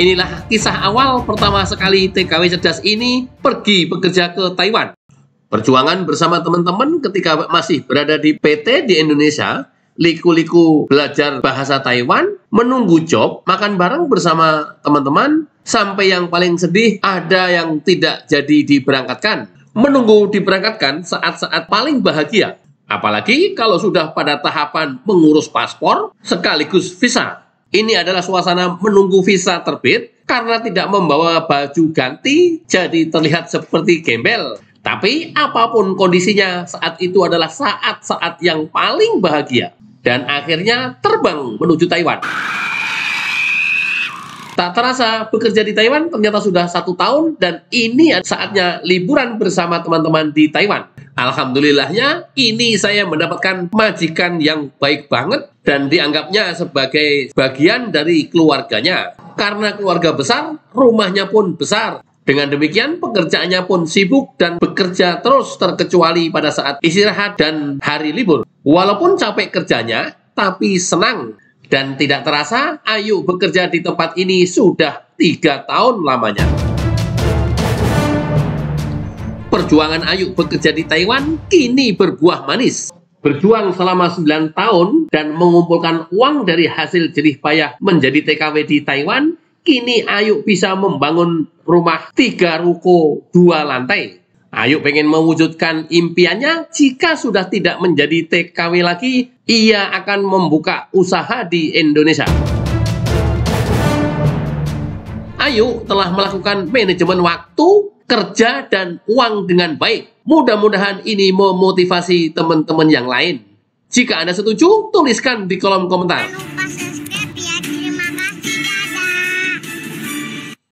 Inilah kisah awal pertama sekali TKW Cerdas ini pergi bekerja ke Taiwan. Perjuangan bersama teman-teman ketika masih berada di PT di Indonesia, liku-liku belajar bahasa Taiwan, menunggu job, makan bareng bersama teman-teman, sampai yang paling sedih ada yang tidak jadi diberangkatkan. Menunggu diberangkatkan saat-saat paling bahagia. Apalagi kalau sudah pada tahapan mengurus paspor sekaligus visa. Ini adalah suasana menunggu visa terbit karena tidak membawa baju ganti jadi terlihat seperti gembel. Tapi apapun kondisinya saat itu adalah saat-saat yang paling bahagia dan akhirnya terbang menuju Taiwan. Tak terasa bekerja di Taiwan ternyata sudah satu tahun dan ini saatnya liburan bersama teman-teman di Taiwan. Alhamdulillahnya ini saya mendapatkan majikan yang baik banget dan dianggapnya sebagai bagian dari keluarganya. Karena keluarga besar, rumahnya pun besar. Dengan demikian pekerjaannya pun sibuk dan bekerja terus terkecuali pada saat istirahat dan hari libur. Walaupun capek kerjanya, tapi senang. Dan tidak terasa, Ayu bekerja di tempat ini sudah tiga tahun lamanya. Perjuangan Ayu bekerja di Taiwan kini berbuah manis. Berjuang selama 9 tahun dan mengumpulkan uang dari hasil jerih payah menjadi TKW di Taiwan, kini Ayu bisa membangun rumah tiga ruko dua lantai. Ayu pengen mewujudkan impiannya jika sudah tidak menjadi TKW lagi, ia akan membuka usaha di Indonesia. Ayu telah melakukan manajemen waktu, kerja, dan uang dengan baik. Mudah-mudahan ini memotivasi teman-teman yang lain. Jika Anda setuju, tuliskan di kolom komentar.